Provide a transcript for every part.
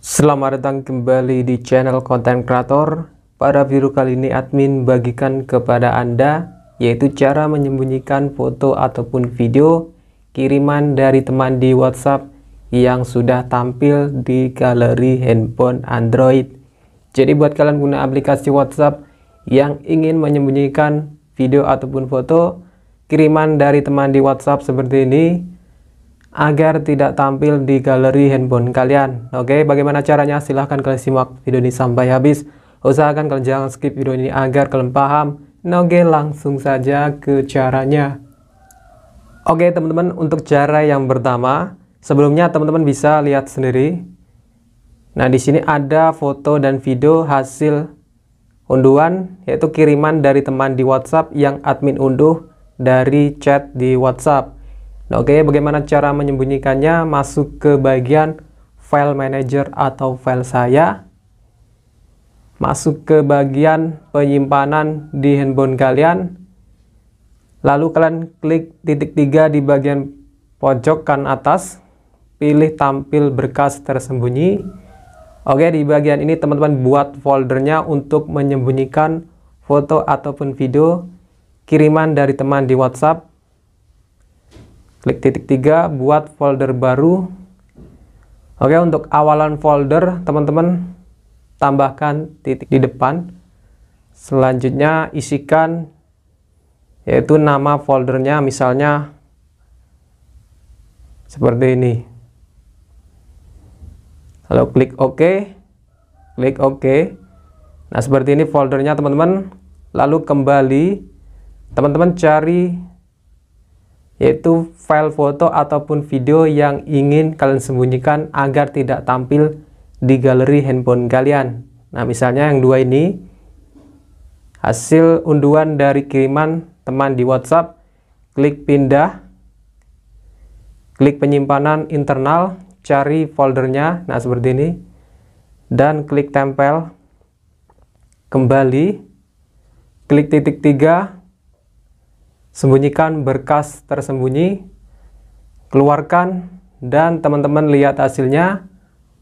Selamat datang kembali di channel konten kreator. Pada video kali ini admin bagikan kepada Anda yaitu cara menyembunyikan foto ataupun video kiriman dari teman di WhatsApp yang sudah tampil di galeri handphone Android. Jadi buat kalian guna aplikasi WhatsApp yang ingin menyembunyikan video ataupun foto kiriman dari teman di WhatsApp seperti ini, agar tidak tampil di galeri handphone kalian. Oke, bagaimana caranya? Silahkan kalian simak video ini sampai habis. Usahakan kalian jangan skip video ini agar kalian paham. oke, langsung saja ke caranya. Oke, teman-teman, untuk cara yang pertama, sebelumnya teman-teman bisa lihat sendiri. Nah, di sini ada foto dan video hasil unduhan, yaitu kiriman dari teman di WhatsApp yang admin unduh dari chat di WhatsApp. Nah, oke, okay, bagaimana cara menyembunyikannya? Masuk ke bagian file manager atau file saya. Masuk ke bagian penyimpanan di handphone kalian. Lalu kalian klik titik tiga di bagian pojok kanan atas. Pilih tampil berkas tersembunyi. Oke, okay, di bagian ini teman-teman buat foldernya untuk menyembunyikan foto ataupun video kiriman dari teman di WhatsApp klik titik tiga buat folder baru oke untuk awalan folder teman-teman tambahkan titik di depan selanjutnya isikan yaitu nama foldernya misalnya seperti ini lalu klik OK klik OK nah seperti ini foldernya teman-teman lalu kembali teman-teman cari yaitu file foto ataupun video yang ingin kalian sembunyikan agar tidak tampil di galeri handphone kalian. Nah, misalnya yang dua ini hasil unduhan dari kiriman teman di WhatsApp, klik pindah, klik penyimpanan internal, cari foldernya, nah seperti ini, dan klik tempel, kembali, klik titik tiga, sembunyikan berkas tersembunyi, keluarkan, dan teman-teman lihat hasilnya,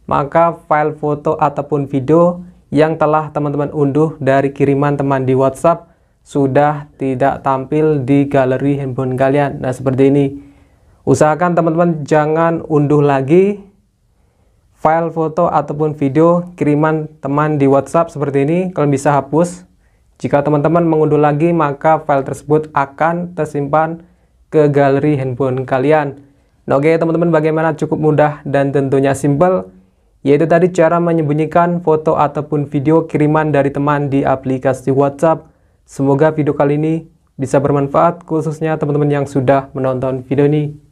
maka file foto ataupun video yang telah teman-teman unduh dari kiriman teman di WhatsApp sudah tidak tampil di galeri handphone kalian. Nah, seperti ini. Usahakan teman-teman jangan unduh lagi file foto ataupun video kiriman teman di WhatsApp seperti ini. Kalian bisa hapus jika teman-teman mengunduh lagi, maka file tersebut akan tersimpan ke galeri handphone kalian. Nah, oke okay, teman-teman, bagaimana cukup mudah dan tentunya simpel, yaitu tadi cara menyembunyikan foto ataupun video kiriman dari teman di aplikasi WhatsApp. Semoga video kali ini bisa bermanfaat khususnya teman-teman yang sudah menonton video ini.